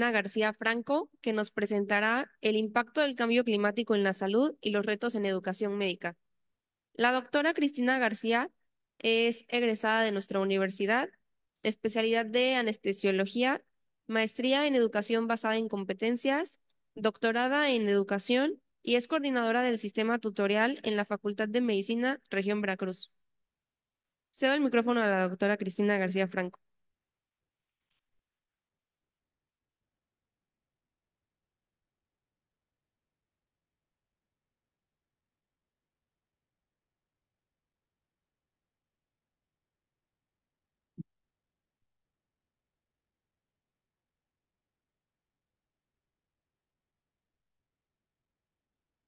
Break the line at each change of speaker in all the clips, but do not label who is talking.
García Franco, que nos presentará el impacto del cambio climático en la salud y los retos en educación médica. La doctora Cristina García es egresada de nuestra universidad, especialidad de anestesiología, maestría en educación basada en competencias, doctorada en educación y es coordinadora del sistema tutorial en la Facultad de Medicina, región Veracruz. Cedo el micrófono a la doctora Cristina García Franco.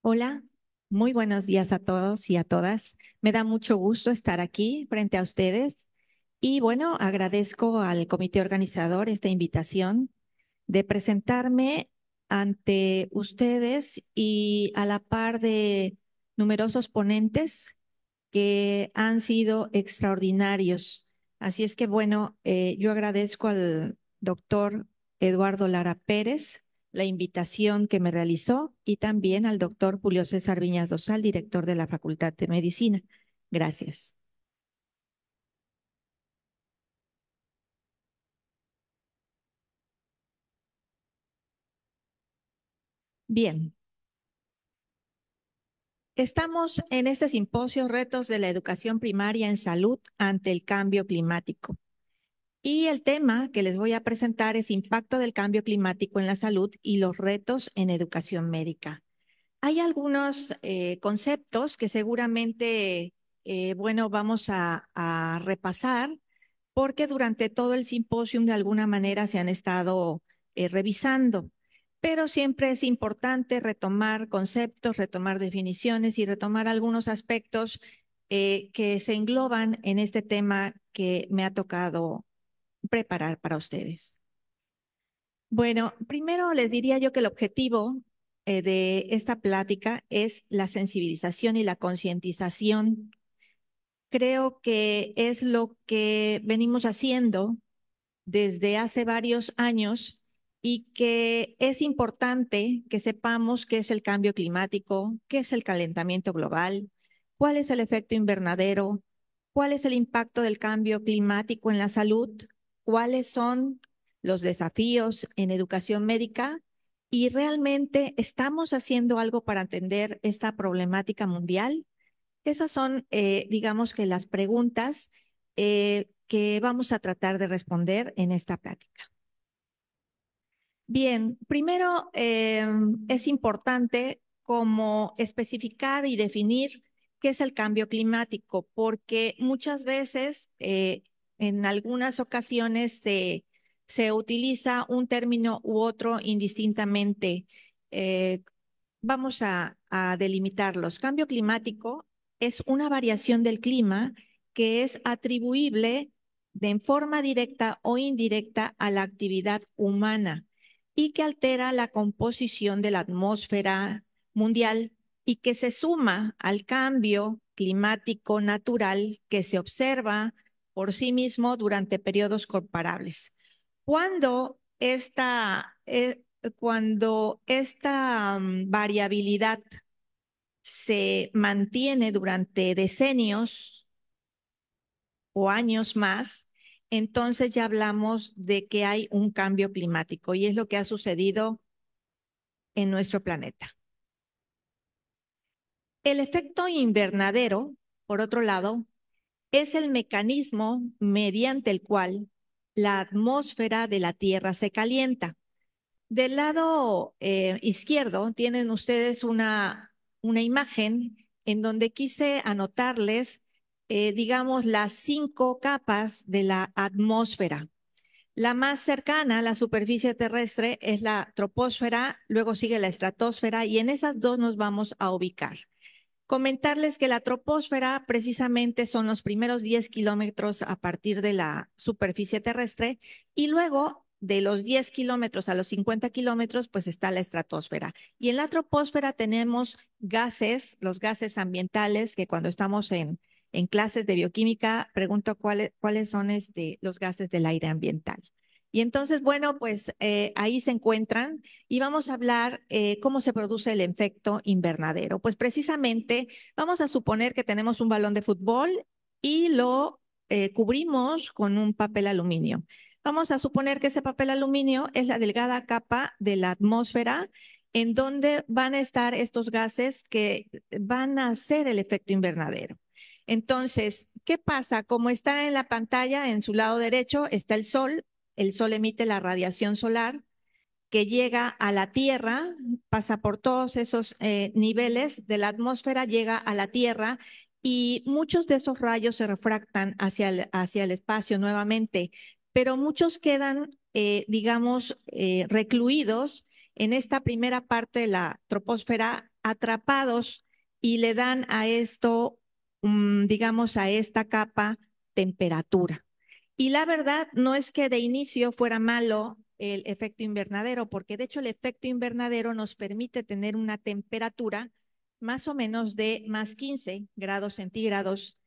Hola, muy buenos días a todos y a todas. Me da mucho gusto estar aquí frente a ustedes y bueno, agradezco al comité organizador esta invitación de presentarme ante ustedes y a la par de numerosos ponentes que han sido extraordinarios. Así es que bueno, eh, yo agradezco al doctor Eduardo Lara Pérez, la invitación que me realizó y también al doctor Julio César Viñas Dosal, director de la Facultad de Medicina. Gracias. Bien. Estamos en este simposio Retos de la Educación Primaria en Salud ante el Cambio Climático. Y el tema que les voy a presentar es impacto del cambio climático en la salud y los retos en educación médica. Hay algunos eh, conceptos que seguramente, eh, bueno, vamos a, repasar porque durante todo el simposio de alguna manera se han estado eh, revisando, pero siempre es importante retomar conceptos, retomar definiciones y retomar algunos aspectos que se engloban en este tema que me ha tocado preparar para ustedes? Bueno, primero les diría yo que el objetivo eh, de esta plática es la sensibilización y la concientización. Creo que es lo que venimos haciendo desde hace varios años y que es importante que sepamos qué es el cambio climático, qué es el calentamiento global, cuál es el efecto invernadero, cuál es el impacto del cambio climático en la salud, cuáles son los desafíos en educación médica y realmente estamos haciendo algo para atender esta problemática mundial. Esas son, eh, digamos que, las preguntas eh, que vamos a tratar de responder en esta plática. Bien, primero eh, es importante como especificar y definir qué es el cambio climático, porque muchas veces en algunas ocasiones se, utiliza un término u otro indistintamente. Eh, vamos a, a delimitarlos. Cambio climático es una variación del clima que es atribuible de forma directa o indirecta a la actividad humana y que altera la composición de la atmósfera mundial y que se suma al cambio climático natural que se observa por sí mismo durante periodos comparables. Cuando esta, eh, cuando esta mm, variabilidad se mantiene durante decenios o años más, entonces ya hablamos de que hay un cambio climático y es lo que ha sucedido en nuestro planeta. El efecto invernadero, por otro lado, es el mecanismo mediante el cual la atmósfera de la Tierra se calienta. Del lado eh, izquierdo tienen ustedes una, una, imagen en donde quise anotarles, eh, digamos, las cinco capas de la atmósfera. La más cercana a la superficie terrestre es la troposfera, luego sigue la estratosfera y en esas dos nos vamos a ubicar. Comentarles que la troposfera precisamente son los primeros 10 kilómetros a partir de la superficie terrestre y luego de los 10 kilómetros a los 50 kilómetros, pues está la estratosfera. Y en la troposfera tenemos gases, los gases ambientales, que cuando estamos en, clases de bioquímica, pregunto cuáles, son este, los gases del aire ambiental. Y entonces, bueno, pues eh, ahí se encuentran y vamos a hablar eh, cómo se produce el efecto invernadero. Pues precisamente vamos a suponer que tenemos un balón de fútbol y lo eh, cubrimos con un papel aluminio. Vamos a suponer que ese papel aluminio es la delgada capa de la atmósfera en donde van a estar estos gases que van a hacer el efecto invernadero. Entonces, ¿qué pasa? Como está en la pantalla, en su lado derecho está el sol, el sol emite la radiación solar que llega a la Tierra, pasa por todos esos eh, niveles de la atmósfera, llega a la Tierra y muchos de esos rayos se refractan hacia el, hacia el espacio nuevamente, pero muchos quedan, eh, digamos, eh, recluidos en esta primera parte de la troposfera, atrapados y le dan a esto, mm, digamos, a esta capa temperatura. Y la verdad no es que de inicio fuera malo el efecto invernadero, porque de hecho el efecto invernadero nos permite tener una temperatura más o menos de más 15 grados centígrados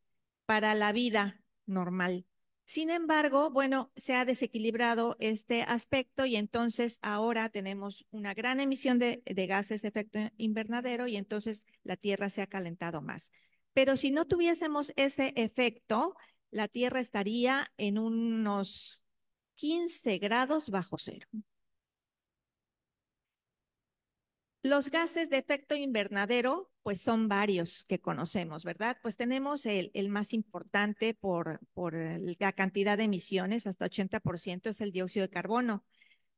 para la vida normal. Sin embargo, bueno, se ha desequilibrado este aspecto y entonces ahora tenemos una gran emisión de, gases de efecto invernadero y entonces la Tierra se ha calentado más. Pero si no tuviésemos ese efecto, la Tierra estaría en unos 15 grados bajo cero. Los gases de efecto invernadero, pues son varios que conocemos, ¿verdad? Pues tenemos el, más importante por, por, la cantidad de emisiones, hasta 80% es el dióxido de carbono,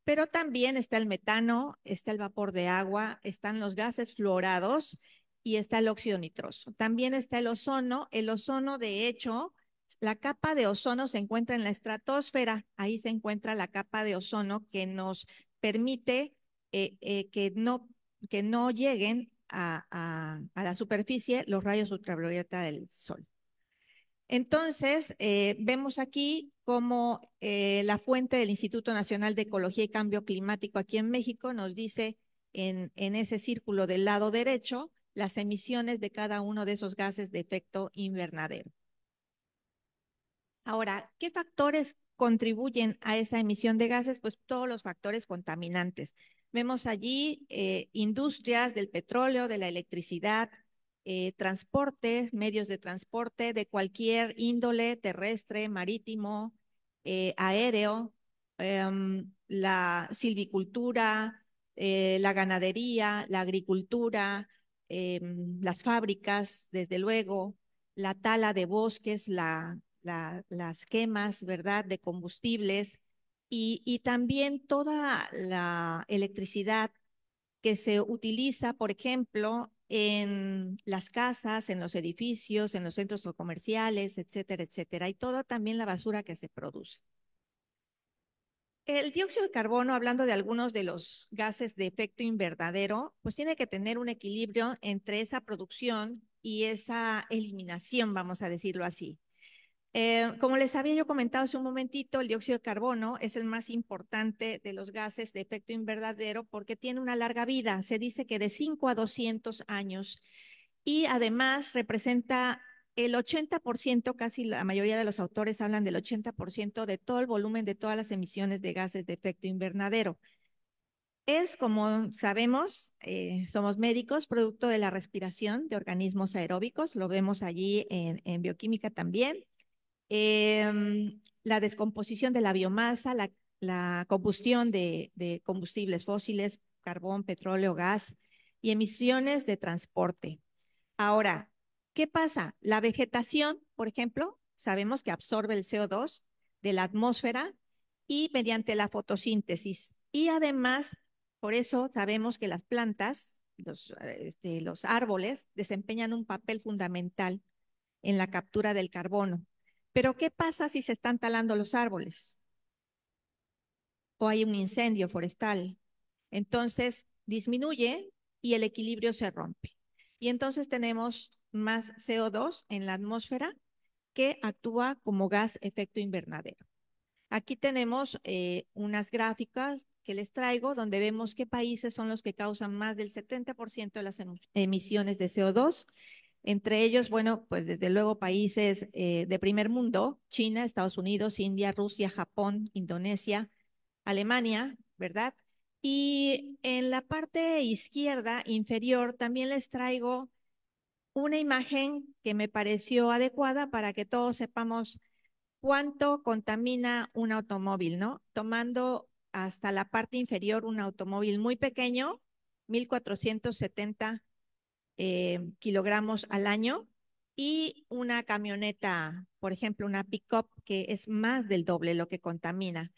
pero también está el metano, está el vapor de agua, están los gases fluorados y está el óxido nitroso. También está el ozono. El ozono, de hecho, la capa de ozono se encuentra en la estratosfera, ahí se encuentra la capa de ozono que nos permite eh, eh, que, no, lleguen a, la superficie los rayos ultravioleta del sol. Entonces, eh, vemos aquí como la fuente del Instituto Nacional de Ecología y Cambio Climático aquí en México nos dice en, ese círculo del lado derecho las emisiones de cada uno de esos gases de efecto invernadero. Ahora, ¿qué factores contribuyen a esa emisión de gases? Pues todos los factores contaminantes. Vemos allí eh, industrias del petróleo, de la electricidad, eh, transportes, medios de transporte de cualquier índole, terrestre, marítimo, eh, aéreo, em, la silvicultura, la ganadería, la agricultura, em, las fábricas, desde luego, la tala de bosques, la las quemas, ¿verdad?, de combustibles y, y también toda la electricidad que se utiliza, por ejemplo, en las casas, en los edificios, en los centros comerciales, etcétera, etcétera, y toda también la basura que se produce. El dióxido de carbono, hablando de algunos de los gases de efecto invernadero, pues tiene que tener un equilibrio entre esa producción y esa eliminación, vamos a decirlo así. Eh, como les había yo comentado hace un momentito, el dióxido de carbono es el más importante de los gases de efecto invernadero porque tiene una larga vida, se dice que de 5 a 200 años y además representa el 80%, casi la mayoría de los autores hablan del 80% de todo el volumen de todas las emisiones de gases de efecto invernadero. Es, como sabemos, eh, somos médicos, producto de la respiración de organismos aeróbicos, lo vemos allí en bioquímica también, Em, la descomposición de la biomasa, la, combustión de, combustibles fósiles, carbón, petróleo, gas y emisiones de transporte. Ahora, ¿qué pasa? La vegetación, por ejemplo, sabemos que absorbe el CO2 de la atmósfera y mediante la fotosíntesis. Y además, por eso sabemos que las plantas, los este, árboles, desempeñan un papel fundamental en la captura del carbono pero ¿qué pasa si se están talando los árboles? O hay un incendio forestal. Entonces disminuye y el equilibrio se rompe. Y entonces tenemos más CO2 en la atmósfera que actúa como gas efecto invernadero. Aquí tenemos eh, unas gráficas que les traigo donde vemos qué países son los que causan más del 70% de las emisiones de CO2 entre ellos, bueno, pues desde luego países eh, de primer mundo, China, Estados Unidos, India, Rusia, Japón, Indonesia, Alemania, ¿verdad? Y en la parte izquierda inferior también les traigo una imagen que me pareció adecuada para que todos sepamos cuánto contamina un automóvil, ¿no? Tomando hasta la parte inferior un automóvil muy pequeño, 1470 eh, kilogramos al año y una camioneta, por ejemplo, una pickup que es más del doble lo que contamina.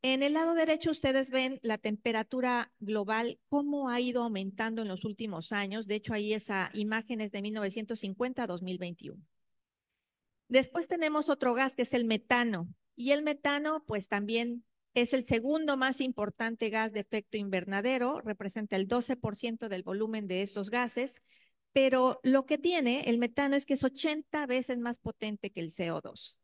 En el lado derecho ustedes ven la temperatura global, cómo ha ido aumentando en los últimos años. De hecho, ahí esa imagen es de 1950 a 2021. Después tenemos otro gas que es el metano. Y el metano, pues también es el segundo más importante gas de efecto invernadero, representa el 12% del volumen de estos gases pero lo que tiene el metano es que es 80 veces más potente que el CO2.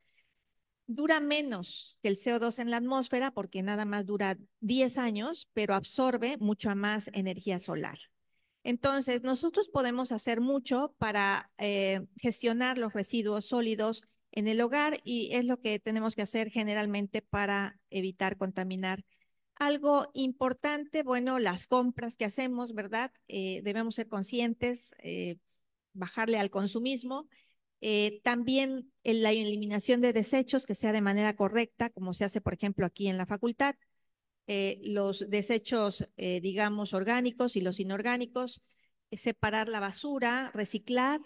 Dura menos que el CO2 en la atmósfera porque nada más dura 10 años, pero absorbe mucha más energía solar. Entonces, nosotros podemos hacer mucho para eh, gestionar los residuos sólidos en el hogar y es lo que tenemos que hacer generalmente para evitar contaminar algo importante, bueno, las compras que hacemos, ¿verdad? Eh, debemos ser conscientes, eh, bajarle al consumismo. Eh, también la eliminación de desechos que sea de manera correcta, como se hace, por ejemplo, aquí en la facultad. los desechos, digamos, orgánicos y los inorgánicos, separar la basura, reciclar,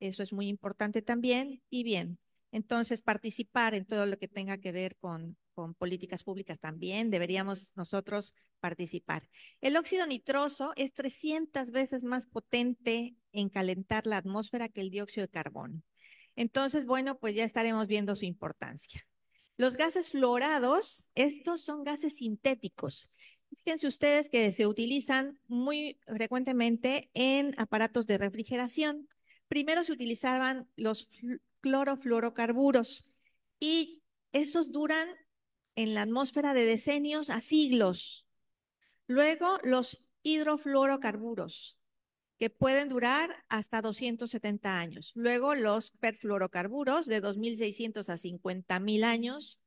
eso es muy importante también. Y bien, entonces participar en todo lo que tenga que ver con, con políticas públicas también deberíamos nosotros participar. El óxido nitroso es 300 veces más potente en calentar la atmósfera que el dióxido de carbono. Entonces, bueno, pues ya estaremos viendo su importancia. Los gases florados, estos son gases sintéticos. Fíjense ustedes que se utilizan muy frecuentemente en aparatos de refrigeración. Primero se utilizaban los clorofluorocarburos y esos duran en la atmósfera de decenios a siglos. Luego, los hidrofluorocarburos, que pueden durar hasta 270 años. Luego, los perfluorocarburos, de 2.600 a 50.000 años.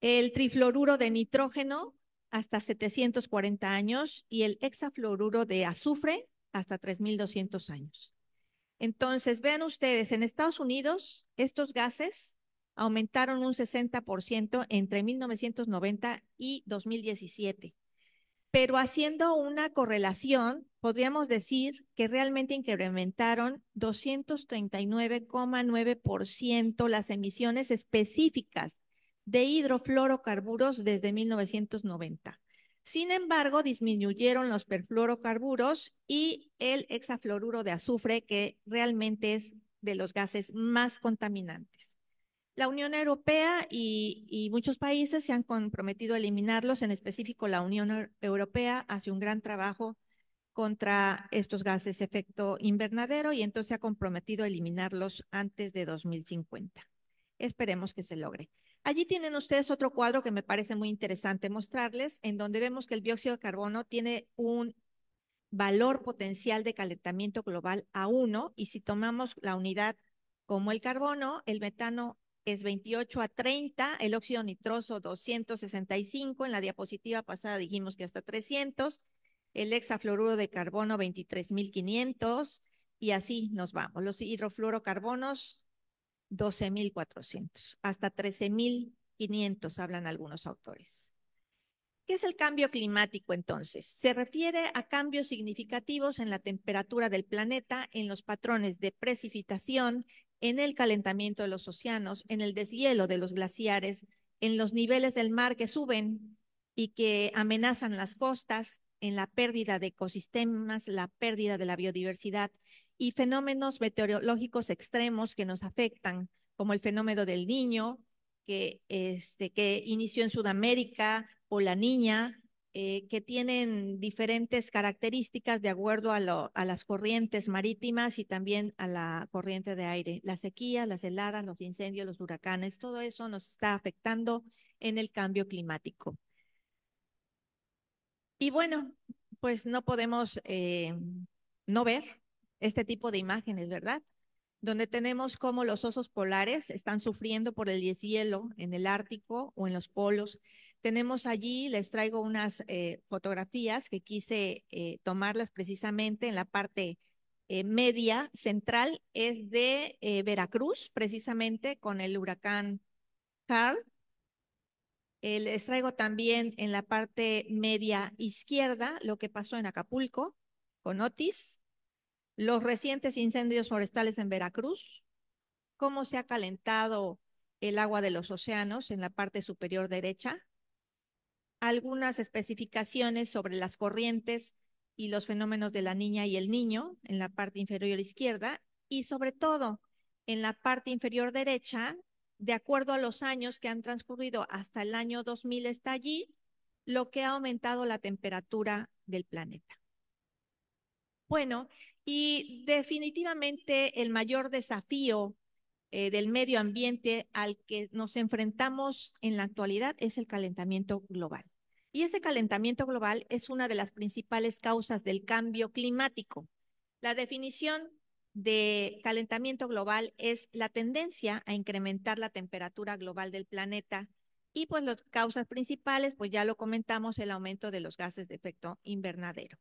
El trifluoruro de nitrógeno, hasta 740 años. Y el hexafluoruro de azufre, hasta 3.200 años. Entonces, vean ustedes, en Estados Unidos, estos gases aumentaron un 60% entre 1990 y 2017. Pero haciendo una correlación, podríamos decir que realmente incrementaron 239,9% las emisiones específicas de hidrofluorocarburos desde 1990. Sin embargo, disminuyeron los perfluorocarburos y el hexafluoruro de azufre, que realmente es de los gases más contaminantes. La Unión Europea y, muchos países se han comprometido a eliminarlos, en específico la Unión Europea hace un gran trabajo contra estos gases de efecto invernadero y entonces se ha comprometido a eliminarlos antes de 2050. Esperemos que se logre. Allí tienen ustedes otro cuadro que me parece muy interesante mostrarles, en donde vemos que el dióxido de carbono tiene un valor potencial de calentamiento global a uno, y si tomamos la unidad como el carbono, el metano es 28 a 30, el óxido nitroso 265, en la diapositiva pasada dijimos que hasta 300, el hexafluoruro de carbono 23.500 y así nos vamos. Los hidrofluorocarbonos 12.400, hasta 13.500 hablan algunos autores. ¿Qué es el cambio climático entonces? Se refiere a cambios significativos en la temperatura del planeta, en los patrones de precipitación, en el calentamiento de los océanos, en el deshielo de los glaciares, en los niveles del mar que suben y que amenazan las costas, en la pérdida de ecosistemas, la pérdida de la biodiversidad y fenómenos meteorológicos extremos que nos afectan, como el fenómeno del niño, que, este, que inició en Sudamérica, o la niña, eh, que tienen diferentes características de acuerdo a, las corrientes marítimas y también a la corriente de aire. Las sequía, las heladas, los incendios, los huracanes, todo eso nos está afectando en el cambio climático. Y bueno, pues no podemos eh, no ver este tipo de imágenes, ¿verdad? Donde tenemos como los osos polares están sufriendo por el deshielo en el Ártico o en los polos tenemos allí, les traigo unas eh, fotografías que quise eh, tomarlas precisamente en la parte eh, media central, es de Veracruz, precisamente con el huracán Carl. les traigo también en la parte media izquierda lo que pasó en Acapulco con Otis, los recientes incendios forestales en Veracruz, cómo se ha calentado el agua de los océanos en la parte superior derecha, algunas especificaciones sobre las corrientes y los fenómenos de la niña y el niño en la parte inferior izquierda y sobre todo en la parte inferior derecha, de acuerdo a los años que han transcurrido hasta el año 2000 está allí, lo que ha aumentado la temperatura del planeta. Bueno, y definitivamente el mayor desafío eh, del medio ambiente al que nos enfrentamos en la actualidad es el calentamiento global. Y ese calentamiento global es una de las principales causas del cambio climático. La definición de calentamiento global es la tendencia a incrementar la temperatura global del planeta y pues las causas principales, pues ya lo comentamos, el aumento de los gases de efecto invernadero.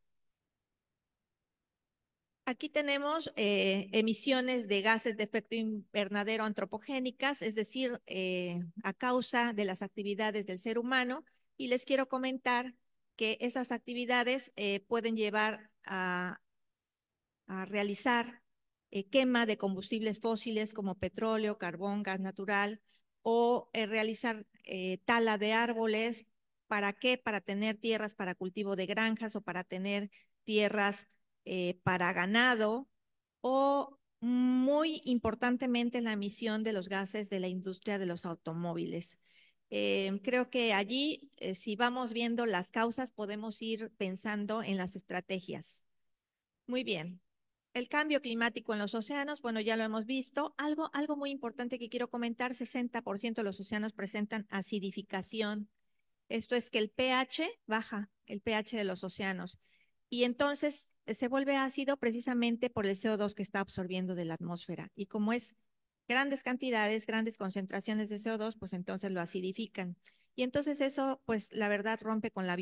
Aquí tenemos eh, emisiones de gases de efecto invernadero antropogénicas, es decir, eh, a causa de las actividades del ser humano y les quiero comentar que esas actividades eh, pueden llevar a, realizar eh, quema de combustibles fósiles como petróleo, carbón, gas natural o eh, realizar tala de árboles. ¿Para qué? Para tener tierras para cultivo de granjas o para tener tierras para ganado o muy importantemente la emisión de los gases de la industria de los automóviles. Eh, creo que allí, eh, si vamos viendo las causas, podemos ir pensando en las estrategias. Muy bien. El cambio climático en los océanos, bueno, ya lo hemos visto. Algo, algo muy importante que quiero comentar, 60% de los océanos presentan acidificación. Esto es que el pH baja, el pH de los océanos. Y entonces eh, se vuelve ácido precisamente por el CO2 que está absorbiendo de la atmósfera. Y como es grandes cantidades, grandes concentraciones de CO2, pues entonces lo acidifican. Y entonces eso, pues la verdad, rompe con la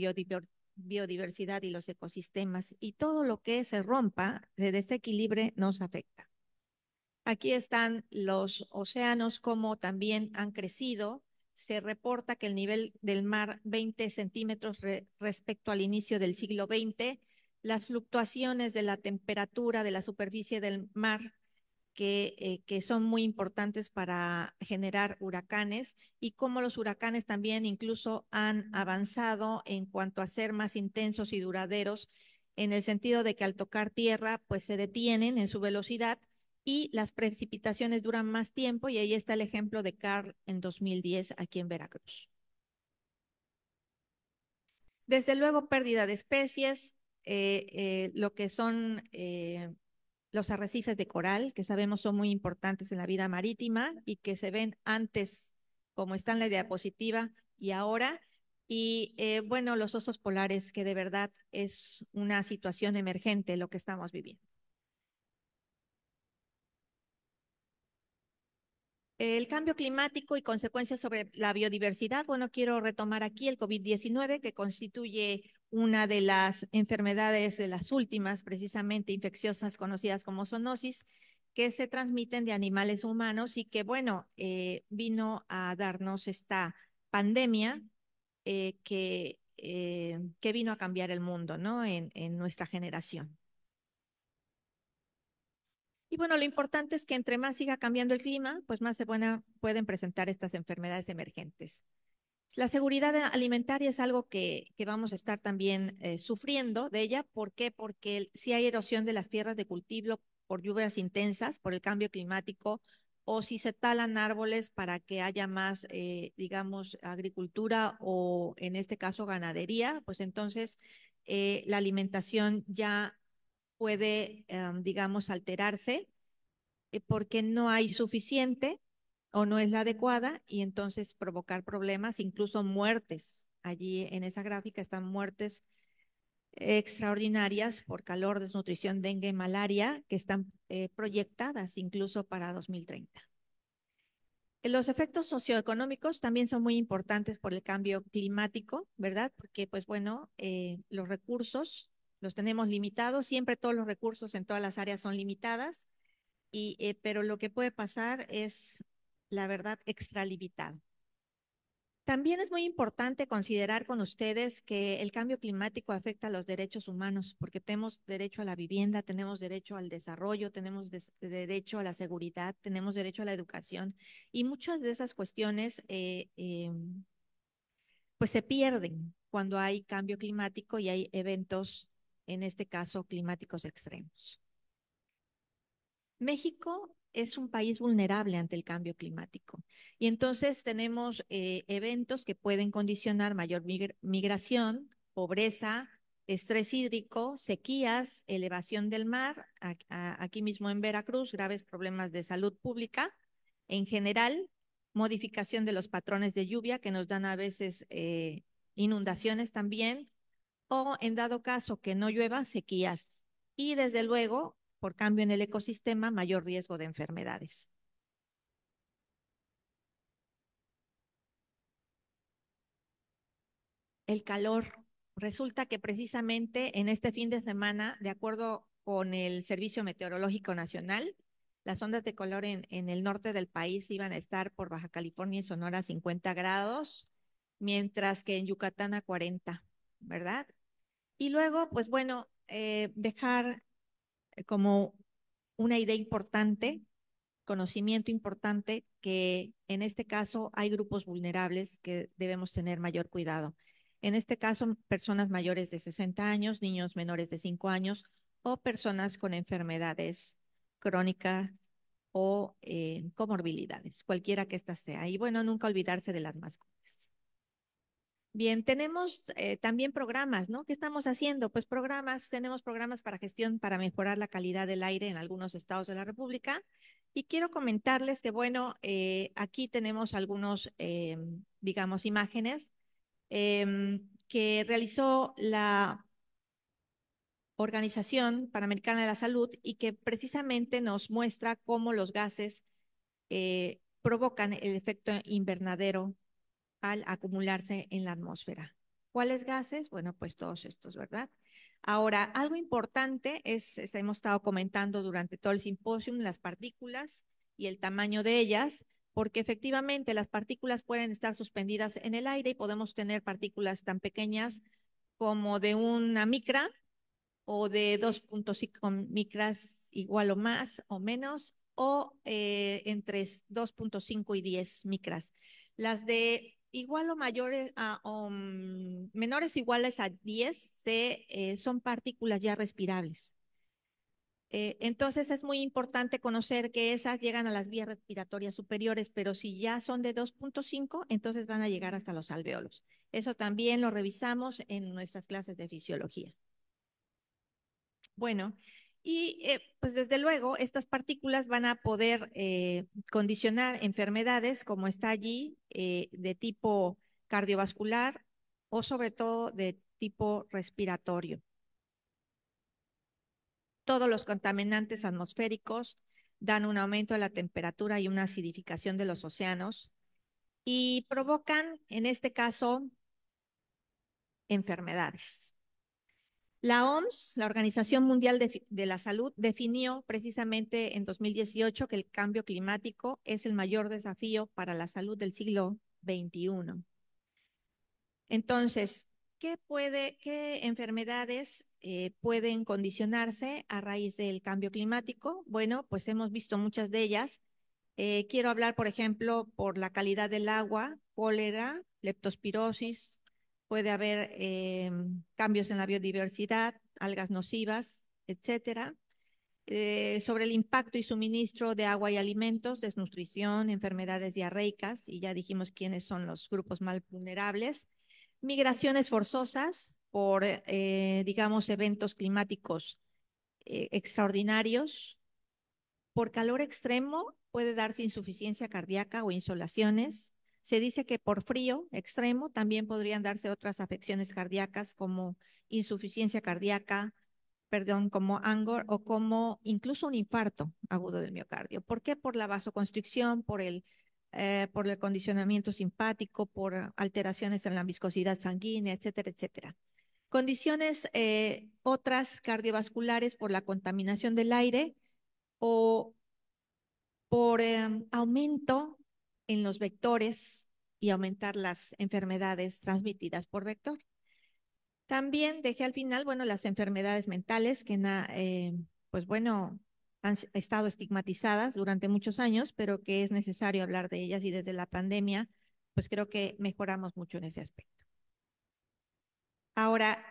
biodiversidad y los ecosistemas. Y todo lo que se rompa, se desequilibre, nos afecta. Aquí están los océanos, como también han crecido. Se reporta que el nivel del mar 20 centímetros respecto al inicio del siglo XX, las fluctuaciones de la temperatura de la superficie del mar eh, que, son muy importantes para generar huracanes y cómo los huracanes también incluso han avanzado en cuanto a ser más intensos y duraderos, en el sentido de que al tocar tierra, pues se detienen en su velocidad y las precipitaciones duran más tiempo y ahí está el ejemplo de Carl en 2010 aquí en Veracruz. Desde luego, pérdida de especies, eh, eh, lo que son los arrecifes de coral, que sabemos son muy importantes en la vida marítima y que se ven antes, como está en la diapositiva, y ahora. Y eh, bueno, los osos polares, que de verdad es una situación emergente lo que estamos viviendo. El cambio climático y consecuencias sobre la biodiversidad. Bueno, quiero retomar aquí el COVID-19, que constituye una de las enfermedades de las últimas, precisamente infecciosas conocidas como zoonosis, que se transmiten de animales humanos y que, bueno, eh, vino a darnos esta pandemia eh, eh, que, vino a cambiar el mundo, ¿no? En, nuestra generación. Y bueno, lo importante es que entre más siga cambiando el clima, pues más se pueden presentar estas enfermedades emergentes. La seguridad alimentaria es algo que, vamos a estar también eh, sufriendo de ella. ¿Por qué? Porque si hay erosión de las tierras de cultivo por lluvias intensas, por el cambio climático, o si se talan árboles para que haya más, eh, digamos, agricultura o en este caso ganadería, pues entonces eh, la alimentación ya puede, em, digamos, alterarse porque no hay suficiente o no es la adecuada y entonces provocar problemas, incluso muertes. Allí en esa gráfica están muertes extraordinarias por calor, desnutrición, dengue, malaria, que están eh, proyectadas incluso para 2030. Los efectos socioeconómicos también son muy importantes por el cambio climático, ¿verdad? Porque, pues bueno, eh, los recursos los tenemos limitados, siempre todos los recursos en todas las áreas son limitadas, y, eh, pero lo que puede pasar es la verdad extralimitado. También es muy importante considerar con ustedes que el cambio climático afecta a los derechos humanos, porque tenemos derecho a la vivienda, tenemos derecho al desarrollo, tenemos derecho a la seguridad, tenemos derecho a la educación, y muchas de esas cuestiones eh, em, pues se pierden cuando hay cambio climático y hay eventos, en este caso climáticos extremos. México es un país vulnerable ante el cambio climático. Y entonces tenemos eh, eventos que pueden condicionar mayor migración, pobreza, estrés hídrico, sequías, elevación del mar, aquí mismo en Veracruz, graves problemas de salud pública en general, modificación de los patrones de lluvia que nos dan a veces eh, inundaciones también, o en dado caso que no llueva, sequías. Y desde luego, por cambio en el ecosistema, mayor riesgo de enfermedades. El calor. Resulta que precisamente en este fin de semana, de acuerdo con el Servicio Meteorológico Nacional, las ondas de color en, el norte del país iban a estar por Baja California y Sonora a 50 grados, mientras que en Yucatán a 40, ¿verdad? Y luego, pues bueno, eh, dejar como una idea importante, conocimiento importante, que en este caso hay grupos vulnerables que debemos tener mayor cuidado. En este caso, personas mayores de 60 años, niños menores de 5 años o personas con enfermedades crónicas o eh, comorbilidades, cualquiera que ésta sea. Y bueno, nunca olvidarse de las mascotas. Bien, tenemos eh, también programas, ¿no? ¿Qué estamos haciendo? Pues programas, tenemos programas para gestión para mejorar la calidad del aire en algunos estados de la República. Y quiero comentarles que, bueno, eh, aquí tenemos algunos, eh, digamos, imágenes em, que realizó la Organización Panamericana de la Salud y que precisamente nos muestra cómo los gases provocan el efecto invernadero al acumularse en la atmósfera. ¿Cuáles gases? Bueno, pues todos estos, ¿verdad? Ahora, algo importante es, hemos estado comentando durante todo el simposio, las partículas y el tamaño de ellas, porque efectivamente las partículas pueden estar suspendidas en el aire y podemos tener partículas tan pequeñas como de una micra o de 2.5 micras igual o más o menos, o eh, entre 2.5 y 10 micras. Las de igual o mayores a, ah, o mm, menores iguales a 10 eh, son partículas ya respirables. Eh, entonces es muy importante conocer que esas llegan a las vías respiratorias superiores, pero si ya son de 2.5, entonces van a llegar hasta los alveolos. Eso también lo revisamos en nuestras clases de fisiología. Bueno, y eh, pues desde luego estas partículas van a poder eh, condicionar enfermedades como está allí eh, de tipo cardiovascular o sobre todo de tipo respiratorio. Todos los contaminantes atmosféricos dan un aumento de la temperatura y una acidificación de los océanos y provocan, en este caso, enfermedades. La OMS, la Organización Mundial de, la Salud, definió precisamente en 2018 que el cambio climático es el mayor desafío para la salud del siglo XXI. Entonces, ¿qué, puede, qué enfermedades eh, pueden condicionarse a raíz del cambio climático? Bueno, pues hemos visto muchas de ellas. Eh, quiero hablar, por ejemplo, por la calidad del agua, cólera, leptospirosis, puede haber em, cambios en la biodiversidad, algas nocivas, etcétera. Eh, sobre el impacto y suministro de agua y alimentos, desnutrición, enfermedades diarreicas, y ya dijimos quiénes son los grupos más vulnerables, migraciones forzosas por, eh, digamos, eventos climáticos eh, extraordinarios, por calor extremo puede darse insuficiencia cardíaca o insolaciones, se dice que por frío extremo también podrían darse otras afecciones cardíacas como insuficiencia cardíaca, perdón, como angor o como incluso un infarto agudo del miocardio. ¿Por qué? Por la vasoconstricción, por el, eh, por el condicionamiento simpático, por alteraciones en la viscosidad sanguínea, etcétera, etcétera. Condiciones eh, otras cardiovasculares por la contaminación del aire o por em, aumento en los vectores y aumentar las enfermedades transmitidas por vector. También dejé al final, bueno, las enfermedades mentales que, eh, pues bueno, han estado estigmatizadas durante muchos años, pero que es necesario hablar de ellas y desde la pandemia, pues creo que mejoramos mucho en ese aspecto. Ahora,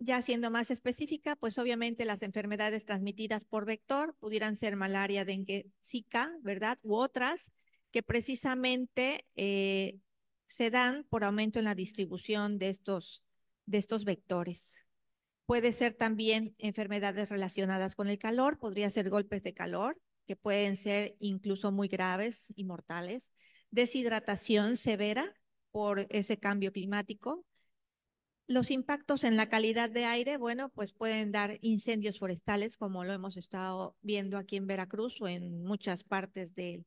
ya siendo más específica, pues obviamente las enfermedades transmitidas por vector pudieran ser malaria, dengue, zika, ¿verdad? U otras, que precisamente eh, se dan por aumento en la distribución de estos, de estos vectores. Puede ser también enfermedades relacionadas con el calor, podría ser golpes de calor, que pueden ser incluso muy graves y mortales, deshidratación severa por ese cambio climático. Los impactos en la calidad de aire, bueno, pues pueden dar incendios forestales, como lo hemos estado viendo aquí en Veracruz o en muchas partes del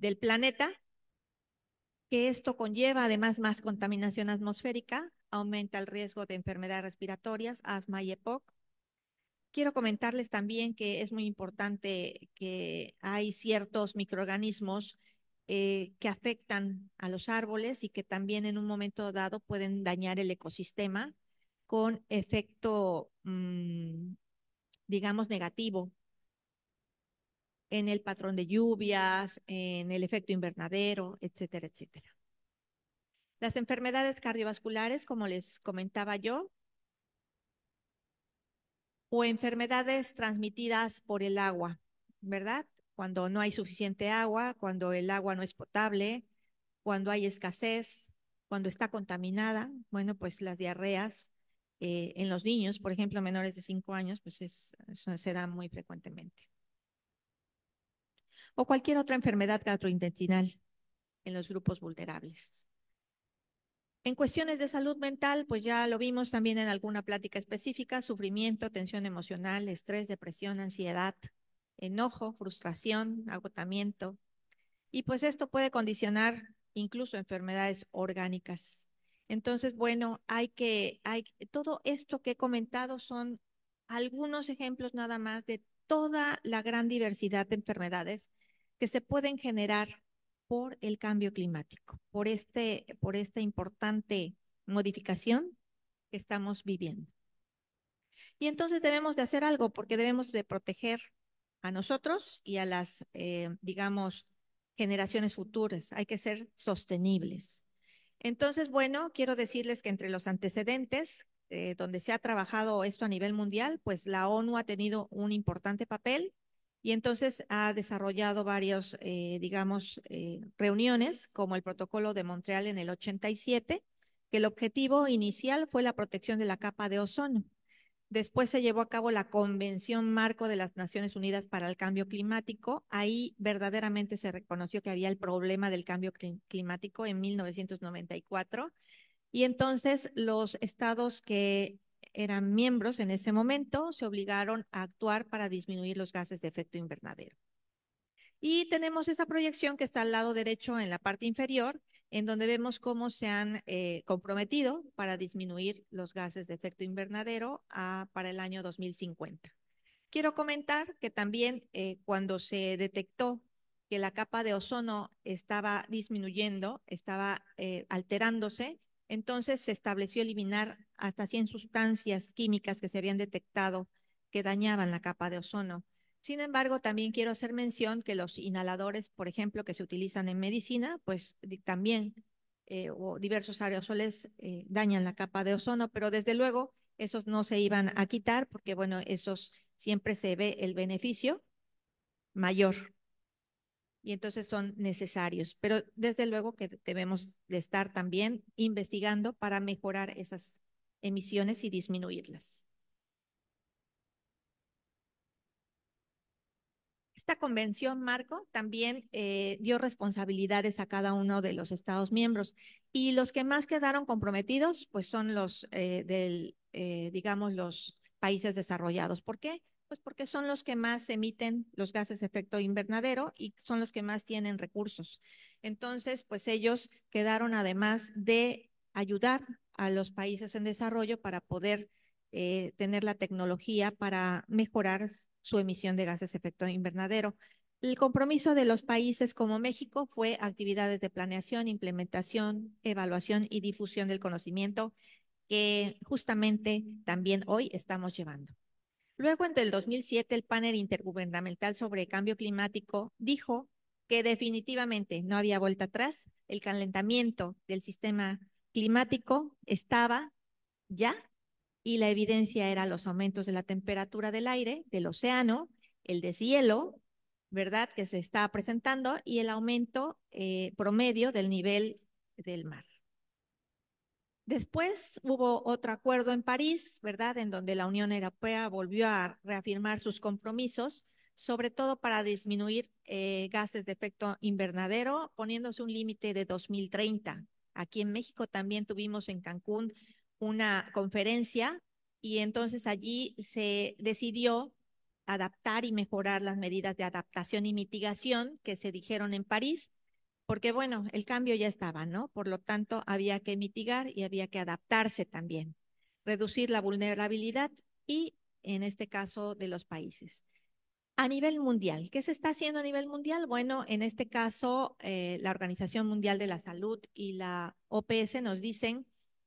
del planeta, que esto conlleva además más contaminación atmosférica, aumenta el riesgo de enfermedades respiratorias, asma y EPOC. Quiero comentarles también que es muy importante que hay ciertos microorganismos eh, que afectan a los árboles y que también en un momento dado pueden dañar el ecosistema con efecto, mm, digamos, negativo en el patrón de lluvias, en el efecto invernadero, etcétera, etcétera. Las enfermedades cardiovasculares, como les comentaba yo, o enfermedades transmitidas por el agua, ¿verdad? Cuando no hay suficiente agua, cuando el agua no es potable, cuando hay escasez, cuando está contaminada, bueno, pues las diarreas eh, en los niños, por ejemplo, menores de 5 años, pues eso se da muy frecuentemente o cualquier otra enfermedad gastrointestinal en los grupos vulnerables. En cuestiones de salud mental, pues ya lo vimos también en alguna plática específica, sufrimiento, tensión emocional, estrés, depresión, ansiedad, enojo, frustración, agotamiento. Y pues esto puede condicionar incluso enfermedades orgánicas. Entonces, bueno, hay que, hay, todo esto que he comentado son algunos ejemplos nada más de toda la gran diversidad de enfermedades que se pueden generar por el cambio climático, por, este, por esta importante modificación que estamos viviendo. Y entonces debemos de hacer algo porque debemos de proteger a nosotros y a las, eh, digamos, generaciones futuras. Hay que ser sostenibles. Entonces, bueno, quiero decirles que entre los antecedentes eh, donde se ha trabajado esto a nivel mundial, pues la ONU ha tenido un importante papel y entonces ha desarrollado varios, eh, digamos, eh, reuniones, como el protocolo de Montreal en el 87, que el objetivo inicial fue la protección de la capa de ozono. Después se llevó a cabo la Convención Marco de las Naciones Unidas para el Cambio Climático. Ahí verdaderamente se reconoció que había el problema del cambio climático en 1994. Y entonces los estados que eran miembros en ese momento se obligaron a actuar para disminuir los gases de efecto invernadero. Y tenemos esa proyección que está al lado derecho en la parte inferior, en donde vemos cómo se han eh, comprometido para disminuir los gases de efecto invernadero para el año 2050. Quiero comentar que también eh, cuando se detectó que la capa de ozono estaba disminuyendo, estaba eh, alterándose, entonces se estableció eliminar hasta 100 sustancias químicas que se habían detectado que dañaban la capa de ozono. Sin embargo, también quiero hacer mención que los inhaladores, por ejemplo, que se utilizan en medicina, pues también eh, o diversos aerosoles eh, dañan la capa de ozono, pero desde luego esos no se iban a quitar porque, bueno, esos siempre se ve el beneficio mayor y entonces son necesarios. Pero desde luego que debemos de estar también investigando para mejorar esas emisiones y disminuirlas. Esta convención, Marco, también eh, dio responsabilidades a cada uno de los Estados miembros y los que más quedaron comprometidos, pues son los, eh, del, eh, digamos, los países desarrollados. ¿Por qué? Pues porque son los que más emiten los gases de efecto invernadero y son los que más tienen recursos. Entonces, pues ellos quedaron además de ayudar a los países en desarrollo para poder eh, tener la tecnología para mejorar su emisión de gases de efecto invernadero. El compromiso de los países como México fue actividades de planeación, implementación, evaluación y difusión del conocimiento que justamente también hoy estamos llevando. Luego, en el 2007, el panel intergubernamental sobre cambio climático dijo que definitivamente no había vuelta atrás, el calentamiento del sistema climático estaba ya y la evidencia era los aumentos de la temperatura del aire, del océano, el deshielo, ¿verdad?, que se está presentando y el aumento eh, promedio del nivel del mar. Después hubo otro acuerdo en París, ¿verdad?, en donde la Unión Europea volvió a reafirmar sus compromisos, sobre todo para disminuir eh, gases de efecto invernadero, poniéndose un límite de 2030 Aquí en México también tuvimos en Cancún una conferencia y entonces allí se decidió adaptar y mejorar las medidas de adaptación y mitigación que se dijeron en París, porque bueno, el cambio ya estaba, ¿no? Por lo tanto, había que mitigar y había que adaptarse también, reducir la vulnerabilidad y, en este caso, de los países. A nivel mundial, ¿qué se está haciendo a nivel mundial? Bueno, en este caso, eh, la Organización Mundial de la Salud y la OPS nos dicen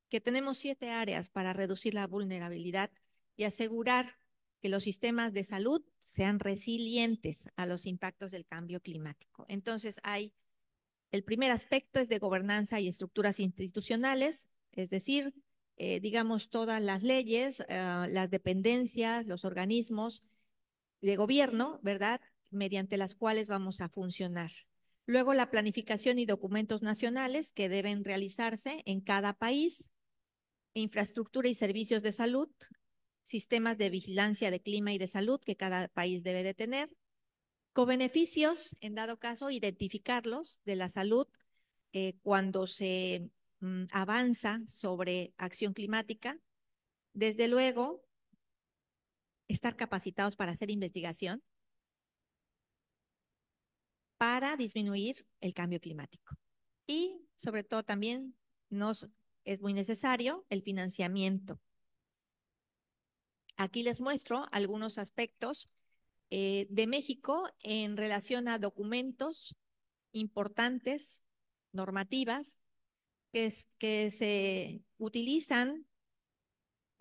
que tenemos siete áreas para reducir la vulnerabilidad y asegurar que los sistemas de salud sean resilientes a los impactos del cambio climático. Entonces, hay el primer aspecto es de gobernanza y estructuras institucionales, es decir, eh, digamos, todas las leyes, eh, las dependencias, los organismos de gobierno, ¿verdad? Mediante las cuales vamos a funcionar. Luego la planificación y documentos nacionales que deben realizarse en cada país, infraestructura y servicios de salud, sistemas de vigilancia de clima y de salud que cada país debe de tener, co-beneficios, en dado caso, identificarlos de la salud eh, cuando se mm, avanza sobre acción climática, desde luego estar capacitados para hacer investigación para disminuir el cambio climático. Y sobre todo también nos es muy necesario el financiamiento. Aquí les muestro algunos aspectos eh, de México en relación a documentos importantes, normativas, que se utilizan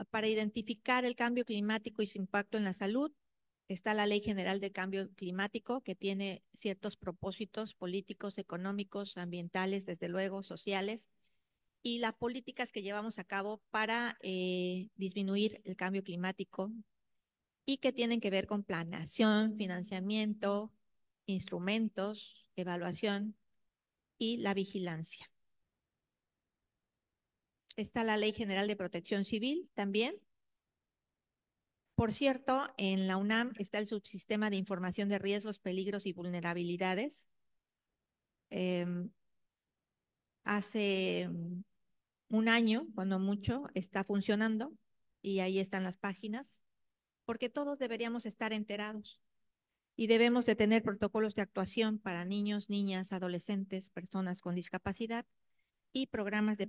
para identificar el cambio climático y su impacto en la salud. Está la Ley General de Cambio Climático, que tiene ciertos propósitos políticos, económicos, ambientales, desde luego, sociales, y las políticas que llevamos a cabo para eh, disminuir el cambio climático y que tienen que ver con planeación, financiamiento, instrumentos, evaluación y la vigilancia. Está la Ley General de Protección Civil también. Por cierto, en la UNAM está el subsistema de información de riesgos, peligros y vulnerabilidades. Em, hace em, un año, cuando mucho, está funcionando y ahí están las páginas, porque todos deberíamos estar enterados y debemos de tener protocolos de actuación para niños, niñas, adolescentes, personas con discapacidad y programas de,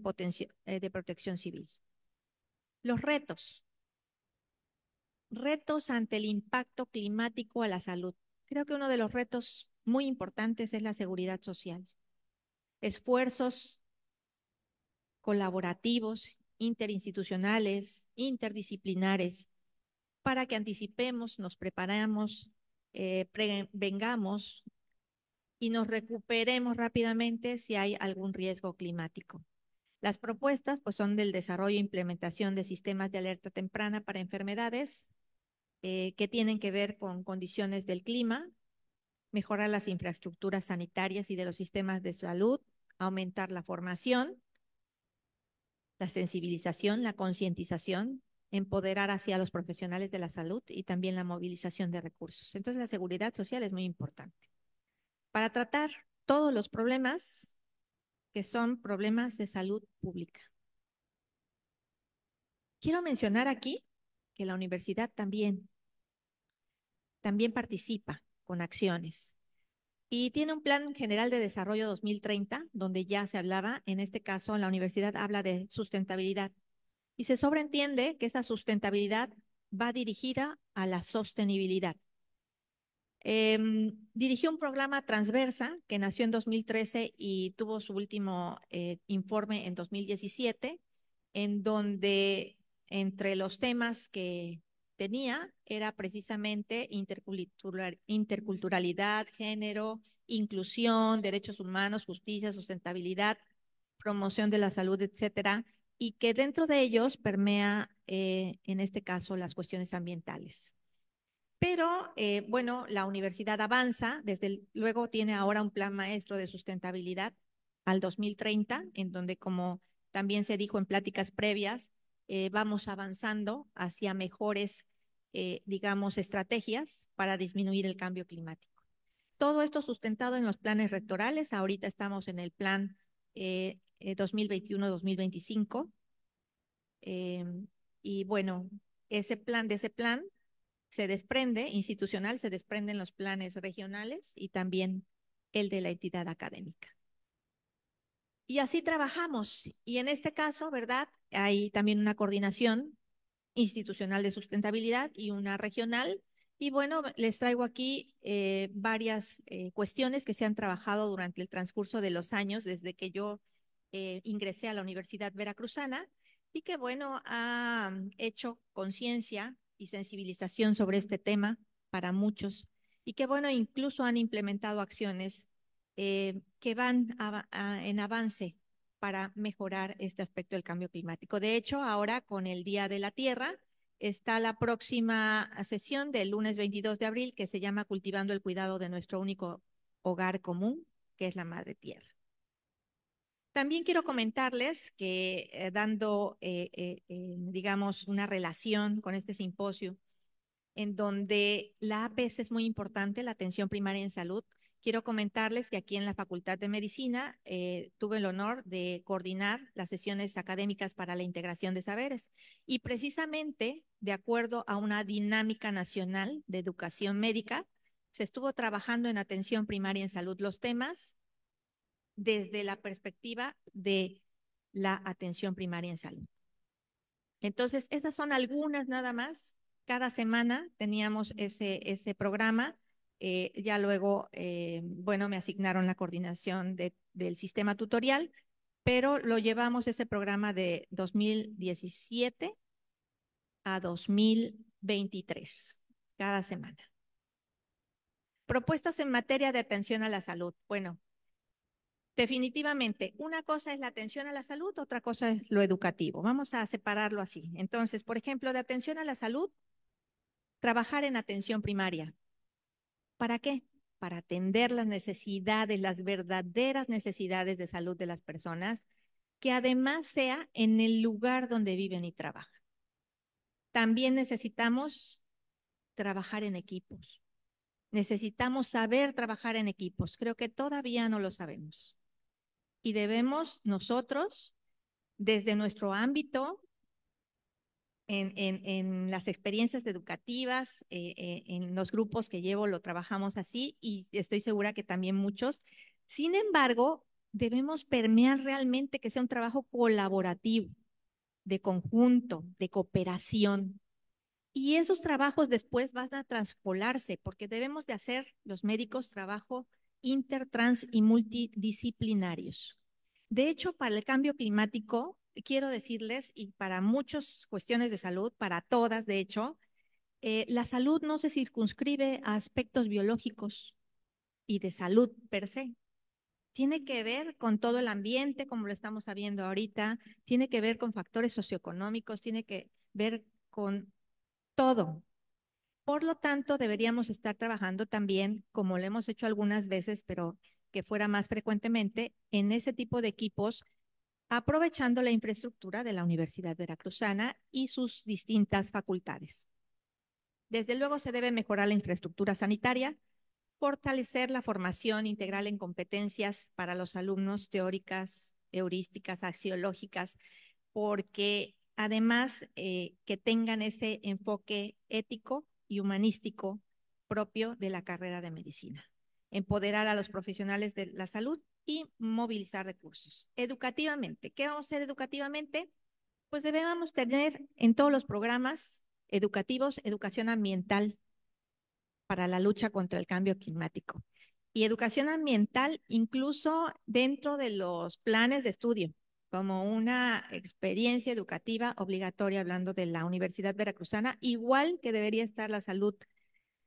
eh, de protección civil. Los retos. Retos ante el impacto climático a la salud. Creo que uno de los retos muy importantes es la seguridad social. Esfuerzos colaborativos, interinstitucionales, interdisciplinares, para que anticipemos, nos preparamos, eh, vengamos y nos recuperemos rápidamente si hay algún riesgo climático. Las propuestas pues, son del desarrollo e implementación de sistemas de alerta temprana para enfermedades eh, que tienen que ver con condiciones del clima, mejorar las infraestructuras sanitarias y de los sistemas de salud, aumentar la formación, la sensibilización, la concientización, empoderar hacia los profesionales de la salud y también la movilización de recursos. Entonces la seguridad social es muy importante para tratar todos los problemas que son problemas de salud pública. Quiero mencionar aquí que la universidad también, también participa con acciones y tiene un plan general de desarrollo 2030, donde ya se hablaba, en este caso la universidad habla de sustentabilidad. Y se sobreentiende que esa sustentabilidad va dirigida a la sostenibilidad. Em, dirigió un programa transversa que nació en 2013 y tuvo su último eh, informe en 2017, en donde entre los temas que tenía era precisamente interculturalidad, género, inclusión, derechos humanos, justicia, sustentabilidad, promoción de la salud, etcétera, y que dentro de ellos permea, eh, en este caso, las cuestiones ambientales. Pero eh, bueno, la universidad avanza, desde luego tiene ahora un plan maestro de sustentabilidad al 2030, en donde como también se dijo en pláticas previas, eh, vamos avanzando hacia mejores, eh, digamos, estrategias para disminuir el cambio climático. Todo esto sustentado en los planes rectorales. Ahorita estamos en el plan 2021-2025. Em, y bueno, ese plan de ese plan se desprende, institucional, se desprenden los planes regionales y también el de la entidad académica. Y así trabajamos. Y en este caso, ¿verdad? Hay también una coordinación institucional de sustentabilidad y una regional. Y bueno, les traigo aquí eh, varias eh, cuestiones que se han trabajado durante el transcurso de los años desde que yo eh, ingresé a la Universidad Veracruzana y que bueno, ha mm, hecho conciencia y sensibilización sobre este tema para muchos y que, bueno, incluso han implementado acciones eh, que van en avance para mejorar este aspecto del cambio climático. De hecho, ahora con el Día de la Tierra está la próxima sesión del lunes 22 de abril que se llama Cultivando el Cuidado de nuestro único hogar común, que es la Madre Tierra. También quiero comentarles que eh, dando, eh, eh, digamos, una relación con este simposio, en donde la APS es muy importante, la atención primaria en salud. Quiero comentarles que aquí en la Facultad de Medicina tuve el honor de coordinar las sesiones académicas para la integración de saberes y precisamente de acuerdo a una dinámica nacional de educación médica, se estuvo trabajando en atención primaria en salud los temas desde la perspectiva de la atención primaria en salud. Entonces, esas son algunas nada más. Cada semana teníamos ese, ese programa. Eh, ya luego, eh, bueno, me asignaron la coordinación del sistema tutorial, pero lo llevamos ese programa de 2017 a 2023, cada semana. Propuestas en materia de atención a la salud. Bueno, Definitivamente, una cosa es la atención a la salud, otra cosa es lo educativo. Vamos a separarlo así. Entonces, por ejemplo, de atención a la salud, trabajar en atención primaria. ¿Para qué? Para atender las necesidades, las verdaderas necesidades de salud de las personas, que además sea en el lugar donde viven y trabajan. También necesitamos trabajar en equipos. Necesitamos saber trabajar en equipos. Creo que todavía no lo sabemos y debemos nosotros, desde nuestro ámbito, en, en, las experiencias educativas, eh, eh, en los grupos que llevo, lo trabajamos así y estoy segura que también muchos. Sin embargo, debemos permear realmente que sea un trabajo colaborativo, de conjunto, de cooperación. Y esos trabajos después van a transpolarse porque debemos de hacer los médicos trabajo intertrans y multidisciplinarios. De hecho, para el cambio climático, quiero decirles, y para muchas cuestiones de salud, para todas, de hecho, eh, la salud no se circunscribe a aspectos biológicos y de salud per se. Tiene que ver con todo el ambiente, como lo estamos sabiendo ahorita, tiene que ver con factores socioeconómicos, tiene que ver con todo. Por lo tanto, deberíamos estar trabajando también, como lo hemos hecho algunas veces, pero que fuera más frecuentemente, en ese tipo de equipos, aprovechando la infraestructura de la Universidad Veracruzana y sus distintas facultades. Desde luego se debe mejorar la infraestructura sanitaria, fortalecer la formación integral en competencias para los alumnos teóricas, heurísticas, axiológicas, porque además eh, que tengan ese enfoque ético y humanístico propio de la carrera de medicina, empoderar a los profesionales de la salud y movilizar recursos. Educativamente, ¿qué vamos a hacer educativamente? Pues debemos tener en todos los programas educativos educación ambiental para la lucha contra el cambio climático y educación ambiental incluso dentro de los planes de estudio como una experiencia educativa obligatoria, hablando de la Universidad Veracruzana, igual que debería estar la salud,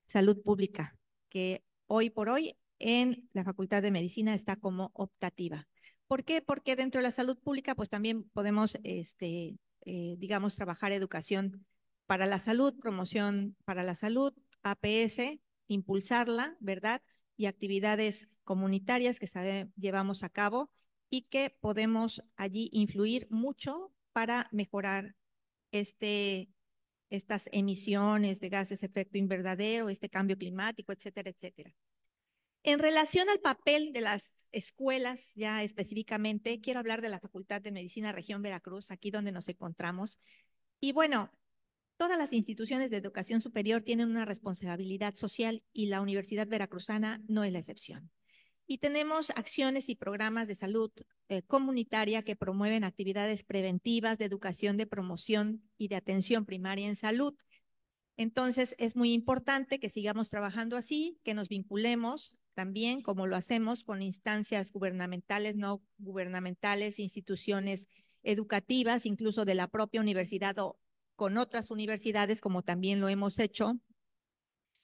salud pública, que hoy por hoy en la Facultad de Medicina está como optativa. ¿Por qué? Porque dentro de la salud pública, pues también podemos, este, eh, digamos, trabajar educación para la salud, promoción para la salud, APS, impulsarla, ¿verdad? Y actividades comunitarias que llevamos a cabo y que podemos allí influir mucho para mejorar este, estas emisiones de gases de efecto invernadero, este cambio climático, etcétera, etcétera. En relación al papel de las escuelas, ya específicamente, quiero hablar de la Facultad de Medicina Región Veracruz, aquí donde nos encontramos. Y bueno, todas las instituciones de educación superior tienen una responsabilidad social y la Universidad Veracruzana no es la excepción. Y tenemos acciones y programas de salud eh, comunitaria que promueven actividades preventivas de educación, de promoción y de atención primaria en salud. Entonces, es muy importante que sigamos trabajando así, que nos vinculemos también, como lo hacemos, con instancias gubernamentales, no gubernamentales, instituciones educativas, incluso de la propia universidad o con otras universidades, como también lo hemos hecho,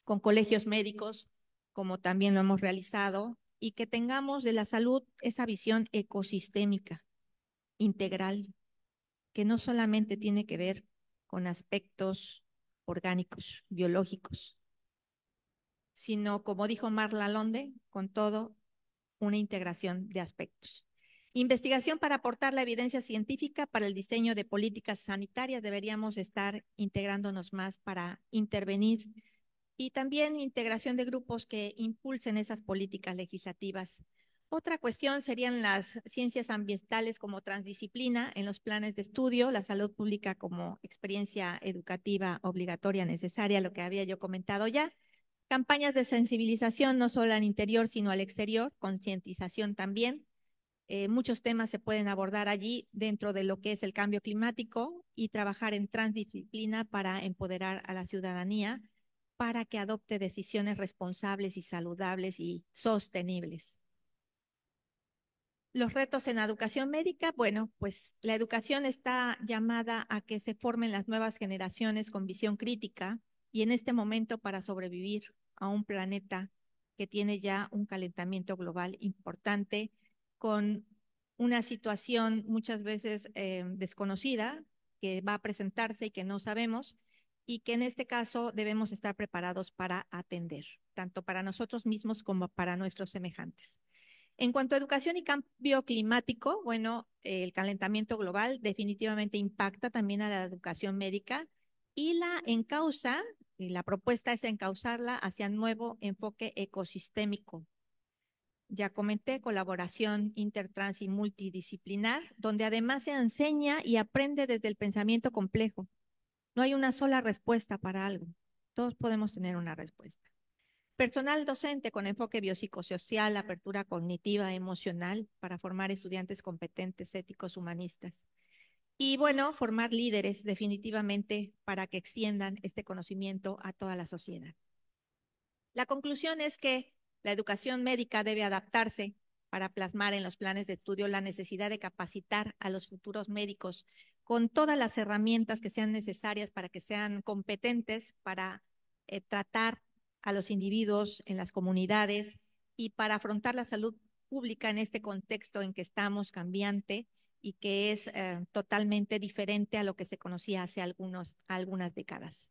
con colegios médicos, como también lo hemos realizado, y que tengamos de la salud esa visión ecosistémica, integral, que no solamente tiene que ver con aspectos orgánicos, biológicos, sino, como dijo Marla Londe, con todo una integración de aspectos. Investigación para aportar la evidencia científica para el diseño de políticas sanitarias. Deberíamos estar integrándonos más para intervenir y también integración de grupos que impulsen esas políticas legislativas. Otra cuestión serían las ciencias ambientales como transdisciplina en los planes de estudio, la salud pública como experiencia educativa obligatoria necesaria, lo que había yo comentado ya. Campañas de sensibilización no solo al interior, sino al exterior, concientización también. Eh, muchos temas se pueden abordar allí dentro de lo que es el cambio climático y trabajar en transdisciplina para empoderar a la ciudadanía para que adopte decisiones responsables y saludables y sostenibles. Los retos en educación médica, bueno, pues la educación está llamada a que se formen las nuevas generaciones con visión crítica y en este momento para sobrevivir a un planeta que tiene ya un calentamiento global importante con una situación muchas veces eh, desconocida que va a presentarse y que no sabemos y que en este caso debemos estar preparados para atender, tanto para nosotros mismos como para nuestros semejantes. En cuanto a educación y cambio climático, bueno, el calentamiento global definitivamente impacta también a la educación médica y la encausa, y la propuesta es encauzarla hacia un nuevo enfoque ecosistémico. Ya comenté, colaboración intertrans y multidisciplinar, donde además se enseña y aprende desde el pensamiento complejo, no hay una sola respuesta para algo. Todos podemos tener una respuesta. Personal docente con enfoque biopsicosocial, apertura cognitiva, emocional, para formar estudiantes competentes, éticos, humanistas. Y bueno, formar líderes definitivamente para que extiendan este conocimiento a toda la sociedad. La conclusión es que la educación médica debe adaptarse para plasmar en los planes de estudio la necesidad de capacitar a los futuros médicos con todas las herramientas que sean necesarias para que sean competentes para eh, tratar a los individuos en las comunidades y para afrontar la salud pública en este contexto en que estamos cambiante y que es eh, totalmente diferente a lo que se conocía hace algunos, algunas décadas.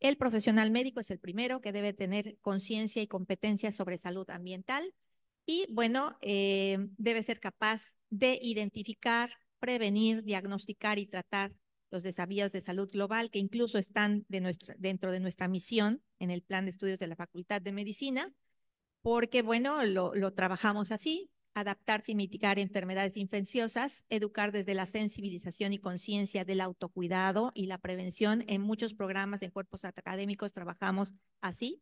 El profesional médico es el primero que debe tener conciencia y competencia sobre salud ambiental y, bueno, eh, debe ser capaz de identificar prevenir, diagnosticar y tratar los desafíos de salud global que incluso están dentro de nuestra misión en el plan de estudios de la Facultad de Medicina, porque bueno, lo, lo trabajamos así, adaptarse y mitigar enfermedades infecciosas, educar desde la sensibilización y conciencia del autocuidado y la prevención. En muchos programas en cuerpos académicos trabajamos así.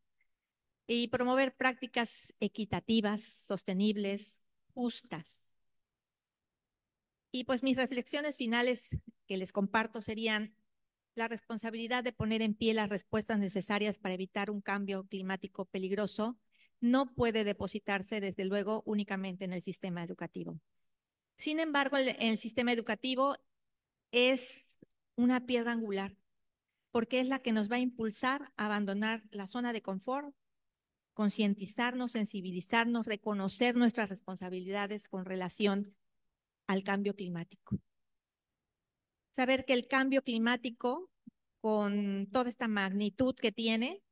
Y promover prácticas equitativas, sostenibles, justas, y pues mis reflexiones finales que les comparto serían la responsabilidad de poner en pie las respuestas necesarias para evitar un cambio climático peligroso no puede depositarse, desde luego, únicamente en el sistema educativo. Sin embargo, el, sistema educativo es una piedra angular, porque es la que nos va a impulsar a abandonar la zona de confort, concientizarnos, sensibilizarnos, reconocer nuestras responsabilidades con relación al cambio climático. Saber que el cambio climático, con toda esta magnitud que tiene,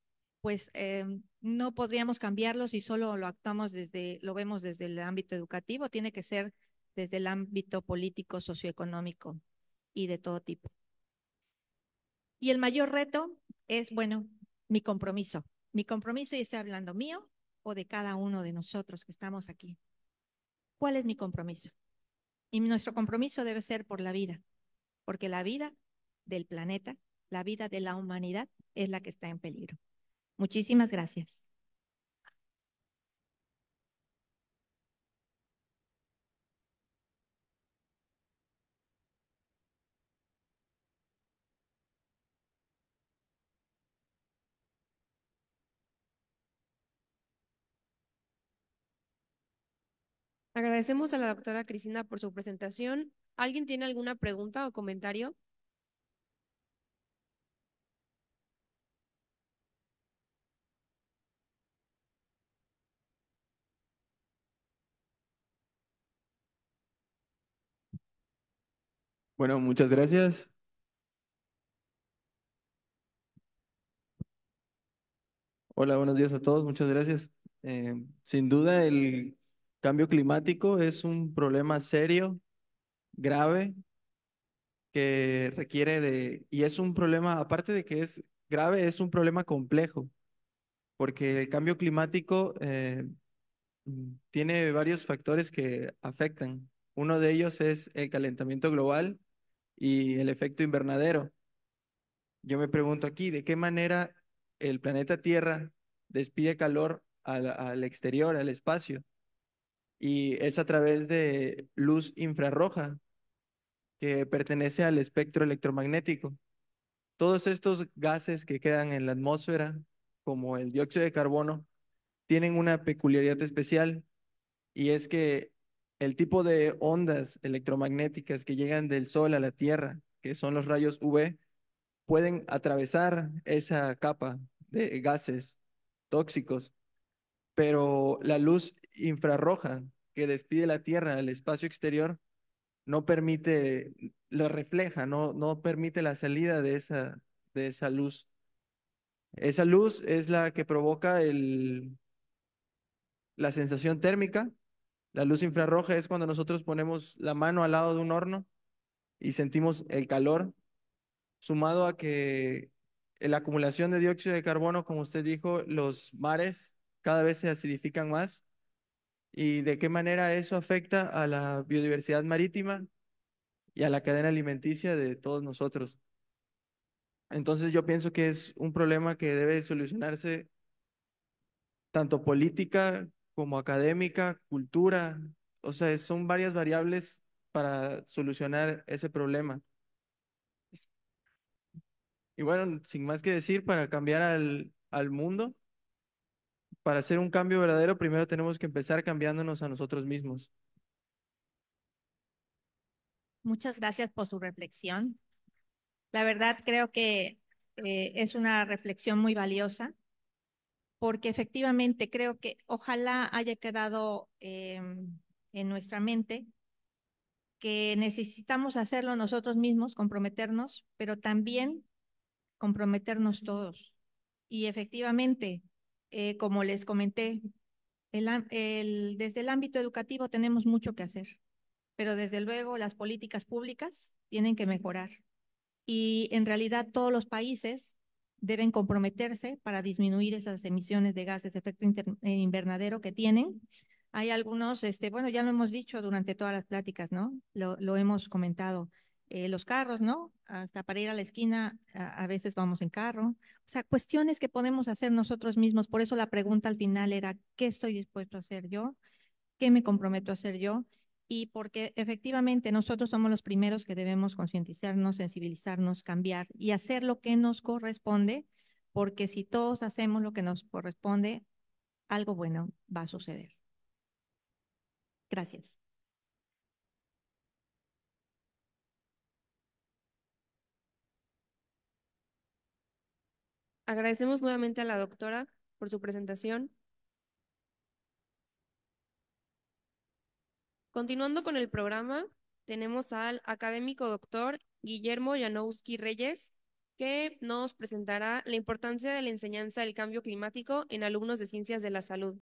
pues em, no podríamos cambiarlo si solo lo actuamos desde, lo vemos desde el ámbito educativo, tiene que ser desde el ámbito político, socioeconómico y de todo tipo. Y el mayor reto es, bueno, mi compromiso. Mi compromiso, y estoy hablando mío o de cada uno de nosotros que estamos aquí. ¿Cuál es mi compromiso? Y nuestro compromiso debe ser por la vida, porque la vida del planeta, la vida de la humanidad es la que está en peligro. Muchísimas gracias.
Agradecemos a la doctora Cristina por su presentación. ¿Alguien tiene alguna pregunta o comentario?
Bueno, muchas gracias. Hola, buenos días a todos, muchas gracias. Eh, sin duda, el Cambio climático es un problema serio, grave, que requiere de, y es un problema, aparte de que es grave, es un problema complejo, porque el cambio climático eh, mm, tiene varios factores que afectan. Uno de ellos es el calentamiento global y el efecto invernadero. Yo me pregunto aquí, ¿de qué manera el planeta Tierra despide calor al exterior, al espacio? y es a través de luz infrarroja que pertenece al espectro electromagnético. Todos estos gases que quedan en la atmósfera, como el dióxido de carbono, tienen una peculiaridad especial y es que el tipo de ondas electromagnéticas que llegan del Sol a la Tierra, que son los rayos UV, pueden atravesar esa capa de gases tóxicos, pero la luz infrarroja que despide la Tierra al espacio exterior no permite, lo refleja, no, no permite la salida de esa, de esa luz. Esa luz es la que provoca el, la sensación térmica. La luz infrarroja es cuando nosotros ponemos la mano al lado de un horno y sentimos el calor, sumado a que la acumulación de dióxido de carbono, como usted dijo, los mares cada vez se acidifican más y de qué manera eso afecta a la biodiversidad marítima y a la cadena alimenticia de todos nosotros. Entonces yo pienso que es un problema que debe solucionarse tanto política como académica, cultura, o sea, son varias variables para solucionar ese problema. Y bueno, sin más que decir, para cambiar al, al mundo, para hacer un cambio verdadero, primero tenemos que empezar cambiándonos a nosotros mismos.
Muchas gracias por su reflexión. La verdad creo que eh, es una reflexión muy valiosa porque efectivamente creo que ojalá haya quedado eh, en nuestra mente que necesitamos hacerlo nosotros mismos, comprometernos, pero también comprometernos todos. Y efectivamente, eh, como les comenté, desde el ámbito educativo tenemos mucho que hacer, pero desde luego las políticas públicas tienen que mejorar. Y en realidad todos los países deben comprometerse para disminuir esas emisiones de gases de efecto eh, invernadero que tienen. Hay algunos, este, bueno, ya lo hemos dicho durante todas las pláticas, ¿no? Lo, lo hemos comentado. Eh, los carros, ¿no? Hasta para ir a la esquina a, veces vamos en carro. O sea, cuestiones que podemos hacer nosotros mismos. Por eso la pregunta al final era, ¿qué estoy dispuesto a hacer yo? ¿Qué me comprometo a hacer yo? Y porque efectivamente nosotros somos los primeros que debemos concientizarnos, sensibilizarnos, cambiar y hacer lo que nos corresponde, porque si todos hacemos lo que nos corresponde, algo bueno va a suceder.
Gracias. Agradecemos nuevamente a la doctora por su presentación. Continuando con el programa, tenemos al académico doctor Guillermo Janowski Reyes, que nos presentará la importancia de la enseñanza del cambio climático en alumnos de ciencias de la salud.